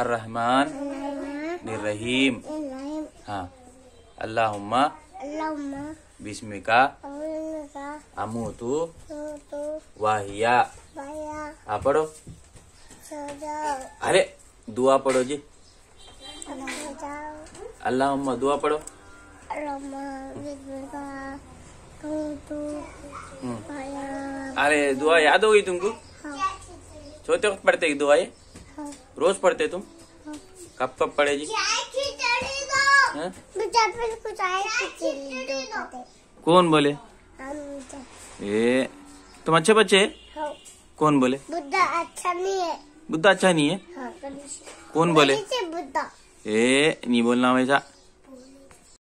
अर्रहमान निर्रहीम हाँ अल्लाह बिस्मिका अमूतु वाहिया हाँ पढ़ो अरे दुआ पढ़ो जी अल्लाह दुआ पढ़ो अरे दुआ याद हो गई तुमको छोटे वक्त पढ़ते दुआ ये हाँ। रोज पढ़ते तुम हाँ। कब कब पढ़े जी कौन बोले ए, हाँ, तुम अच्छे बच्चे हाँ। कौन बोले बुद्धा अच्छा नहीं है बुद्धा अच्छा नहीं है हाँ। कौन बोले बुद्धा ए नहीं बोलना हमेशा